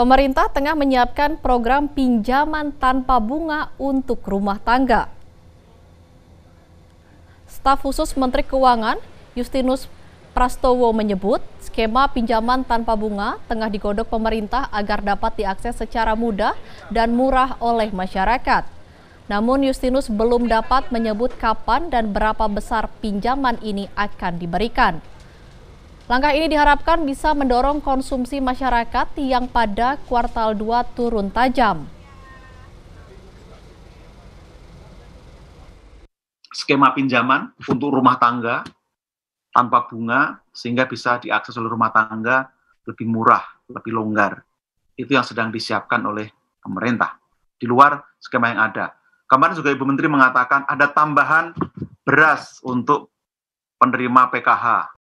pemerintah tengah menyiapkan program pinjaman tanpa bunga untuk rumah tangga. Staf khusus Menteri Keuangan Justinus Prastowo menyebut skema pinjaman tanpa bunga tengah digodok pemerintah agar dapat diakses secara mudah dan murah oleh masyarakat. Namun Justinus belum dapat menyebut kapan dan berapa besar pinjaman ini akan diberikan. Langkah ini diharapkan bisa mendorong konsumsi masyarakat yang pada kuartal 2 turun tajam. Skema pinjaman untuk rumah tangga tanpa bunga sehingga bisa diakses oleh rumah tangga lebih murah, lebih longgar. Itu yang sedang disiapkan oleh pemerintah. Di luar skema yang ada. Kemarin juga Ibu Menteri mengatakan ada tambahan beras untuk penerima PKH.